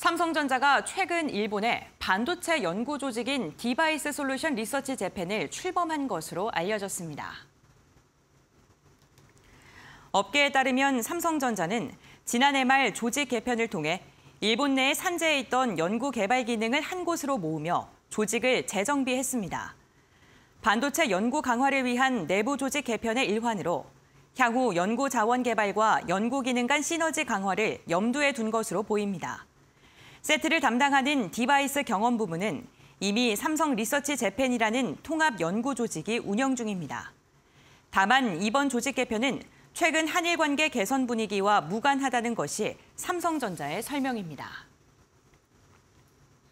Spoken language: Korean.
삼성전자가 최근 일본의 반도체 연구 조직인 디바이스 솔루션 리서치 재팬을 출범한 것으로 알려졌습니다. 업계에 따르면 삼성전자는 지난해 말 조직 개편을 통해 일본 내에 산재해 있던 연구 개발 기능을 한 곳으로 모으며 조직을 재정비했습니다. 반도체 연구 강화를 위한 내부 조직 개편의 일환으로 향후 연구 자원 개발과 연구 기능 간 시너지 강화를 염두에 둔 것으로 보입니다. 세트를 담당하는 디바이스 경험 부문은 이미 삼성 리서치 재팬이라는 통합 연구 조직이 운영 중입니다. 다만 이번 조직 개편은 최근 한일 관계 개선 분위기와 무관하다는 것이 삼성전자의 설명입니다.